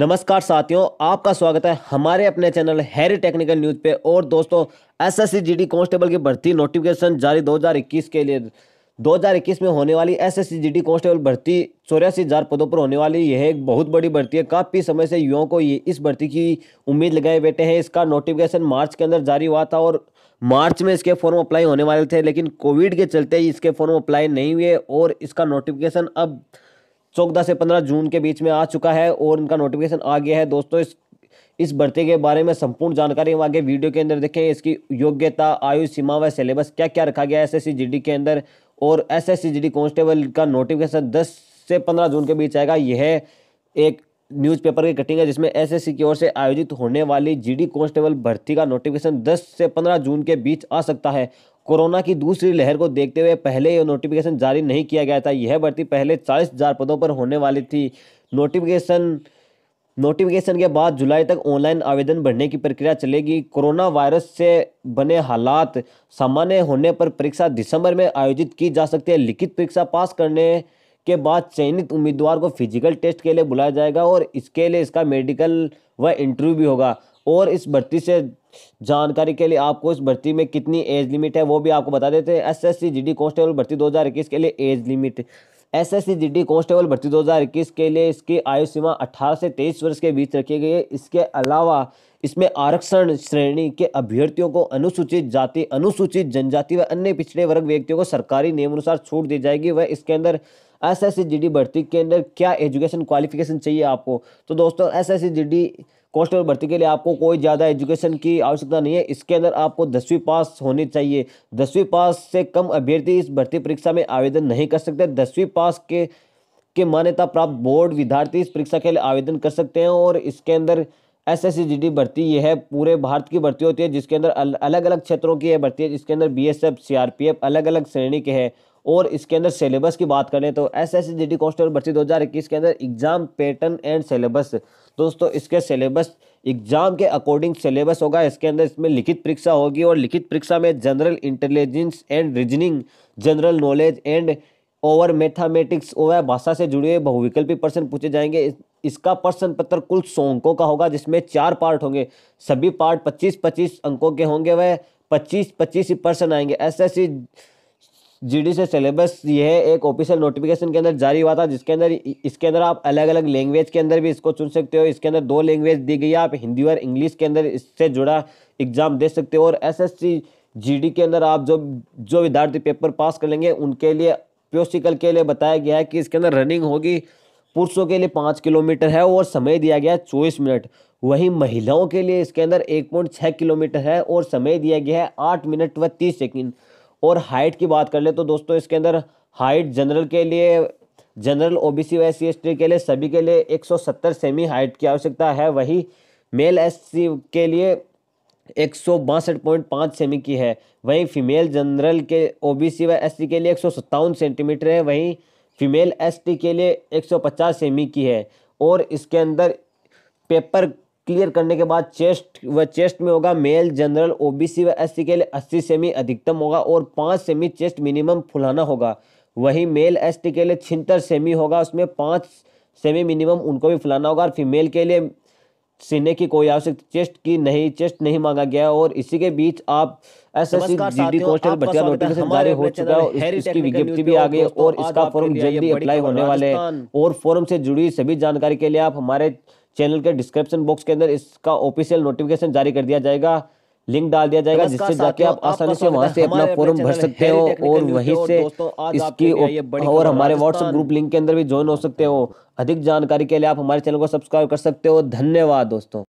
नमस्कार साथियों आपका स्वागत है हमारे अपने चैनल हैरी टेक्निकल न्यूज़ पे और दोस्तों एसएससी जीडी कांस्टेबल की भर्ती नोटिफिकेशन जारी 2021 के लिए 2021 में होने वाली एसएससी जीडी कांस्टेबल भर्ती चौरासी हज़ार पदों पर होने वाली यह एक बहुत बड़ी भर्ती है काफ़ी समय से युवाओं को ये इस भर्ती की उम्मीद लगाए बैठे हैं इसका नोटिफिकेशन मार्च के अंदर जारी हुआ था और मार्च में इसके फॉर्म अप्लाई होने वाले थे लेकिन कोविड के चलते इसके फॉर्म अप्लाई नहीं हुए और इसका नोटिफिकेशन अब चौदह से पंद्रह जून के बीच में आ चुका है और इनका नोटिफिकेशन आ गया है दोस्तों इस इस भर्ती के बारे में संपूर्ण जानकारी हम आगे वीडियो के अंदर देखें इसकी योग्यता आयु सीमा व सिलेबस क्या क्या रखा गया है एस के अंदर और एस एस कांस्टेबल का नोटिफिकेशन दस से पंद्रह जून के बीच आएगा यह एक न्यूज़पेपर की कटिंग है जिसमें एसएससी की ओर से आयोजित होने वाली जीडी कांस्टेबल भर्ती का नोटिफिकेशन 10 से 15 जून के बीच आ सकता है कोरोना की दूसरी लहर को देखते हुए पहले यह नोटिफिकेशन जारी नहीं किया गया था यह भर्ती पहले चालीस हज़ार पदों पर होने वाली थी नोटिफिकेशन नोटिफिकेशन के बाद जुलाई तक ऑनलाइन आवेदन भरने की प्रक्रिया चलेगी कोरोना वायरस से बने हालात सामान्य होने पर परीक्षा दिसंबर में आयोजित की जा सकती है लिखित परीक्षा पास करने के बाद चयनित उम्मीदवार को फिजिकल टेस्ट के लिए बुलाया जाएगा और इसके लिए इसका मेडिकल व इंटरव्यू भी होगा और इस भर्ती से जानकारी के लिए आपको इस भर्ती में कितनी एज लिमिट है वो भी आपको बता देते हैं S S C G D constable भर्ती दो हज़ार इक्कीस के लिए age limit S S C G D constable भर्ती दो हज़ार इक्कीस के लिए इसकी आयु सीमा अठारह से तेईस वर्ष के बीच रखी गई है इसके अलावा इसमें आरक्षण श्रेणी के अभ्यर्थियों को अनुसूचित जाति अनुसूचित जनजाति व अन्य पिछड़े वर्ग व्यक्तियों को सरकारी नियमानुसार छूट दी जाएगी वह इसके अंदर S S C G D भर्ती के अंदर क्या एजुकेशन क्वालिफिकेशन चाहिए आपको तो दोस्तों S S C G D और भर्ती के लिए आपको कोई ज़्यादा एजुकेशन की आवश्यकता नहीं है इसके अंदर आपको दसवीं पास होनी चाहिए दसवीं पास से कम अभ्यर्थी इस भर्ती परीक्षा में आवेदन नहीं कर सकते दसवीं पास के के मान्यता प्राप्त बोर्ड विद्यार्थी इस परीक्षा के लिए आवेदन कर सकते हैं और इसके अंदर एस एस भर्ती यह है पूरे भारत की भर्ती होती है जिसके अंदर अलग अलग क्षेत्रों की यह भर्ती है जिसके अंदर B S F C R P F अलग अलग श्रेणी के हैं और इसके अंदर सिलेबस की बात करें तो S S G D constable भर्ती दो हज़ार इक्कीस के अंदर एग्ज़ाम पैटर्न एंड सिलेबस दोस्तों इसके सिलेबस एग्ज़ाम के अकॉर्डिंग सिलेबस होगा इसके अंदर इसमें लिखित परीक्षा होगी और लिखित परीक्षा में general intelligence and reasoning general knowledge and over mathematics और भाषा से जुड़े हुए बहुविकल्पी प्रश्न पूछे जाएंगे इस, इसका प्रश्न पत्र कुल सौ अंकों का होगा जिसमें चार पार्ट होंगे सभी पार्ट पच्चीस पच्चीस अंकों के होंगे वह पच्चीस पच्चीस ही प्रश्न आएंगे एस एस सी जीडी से सिलेबस यह एक ऑफिशियल नोटिफिकेशन के अंदर जारी हुआ था जिसके अंदर इसके अंदर आप अलग अलग लैंग्वेज के अंदर भी इसको चुन सकते हो इसके अंदर दो लैंग्वेज दी गई है आप हिंदी और इंग्लिश के अंदर इससे जुड़ा एग्जाम दे सकते हो और एसएससी जीडी के अंदर आप जो जो विद्यार्थी पेपर पास कर लेंगे उनके लिए प्योसिकल के लिए बताया गया है कि इसके अंदर रनिंग होगी पुरुषों के लिए पाँच किलोमीटर है और समय दिया गया है चौबीस मिनट वहीं महिलाओं के लिए इसके अंदर एक पॉइंट छः किलोमीटर है और समय दिया गया है आठ मिनट व तीस सेकेंड और हाइट की बात कर ले तो दोस्तों इसके अंदर हाइट जनरल के लिए जनरल ओबीसी व एस सी के लिए सभी के लिए 170 सेमी हाइट की आवश्यकता है वही मेल एससी के लिए एक सेमी की है वहीं फीमेल जनरल के ओबीसी व एससी के लिए एक सेंटीमीटर है वहीं फीमेल एसटी के लिए 150 सेमी की है और इसके अंदर पेपर क्लियर करने के बाद चेस्ट व चेस्ट में होगा मेल जनरल ओबीसी व एससी के लिए 80 सेमी अधिकतम होगा और 5 सेमी चेस्ट मिनिमम फुलाना होगा वही मेल एसटी के लिए छिहत्तर सेमी होगा उसमें 5 सेमी मिनिमम उनको भी फुलाना होगा और फीमेल के लिए सीने की कोई आवश्यकता चेस्ट की नहीं चेस्ट नहीं मांगा गया और इसी के बीच आप एसएससी जीडी कांस्टेबल भर्ती नोटिफिकेशन जारी हो चुका है इसकी विज्ञप्ति भी आ गई और इसका फॉर्म जल्दी अप्लाई होने वाले हैं और फॉर्म से जुड़ी सभी जानकारी के लिए आप हमारे चैनल के डिस्क्रिप्शन बॉक्स के अंदर इसका ऑफिशियल नोटिफिकेशन जारी कर दिया जाएगा लिंक डाल दिया जाएगा जिससे जाके आप आसानी से वहां से अपना फॉर्म भर सकते हो और वहीं से इसकी और हमारे व्हाट्सएप ग्रुप लिंक के अंदर भी ज्वाइन हो सकते हो अधिक जानकारी के लिए आप हमारे चैनल को सब्सक्राइब कर सकते हो धन्यवाद दोस्तों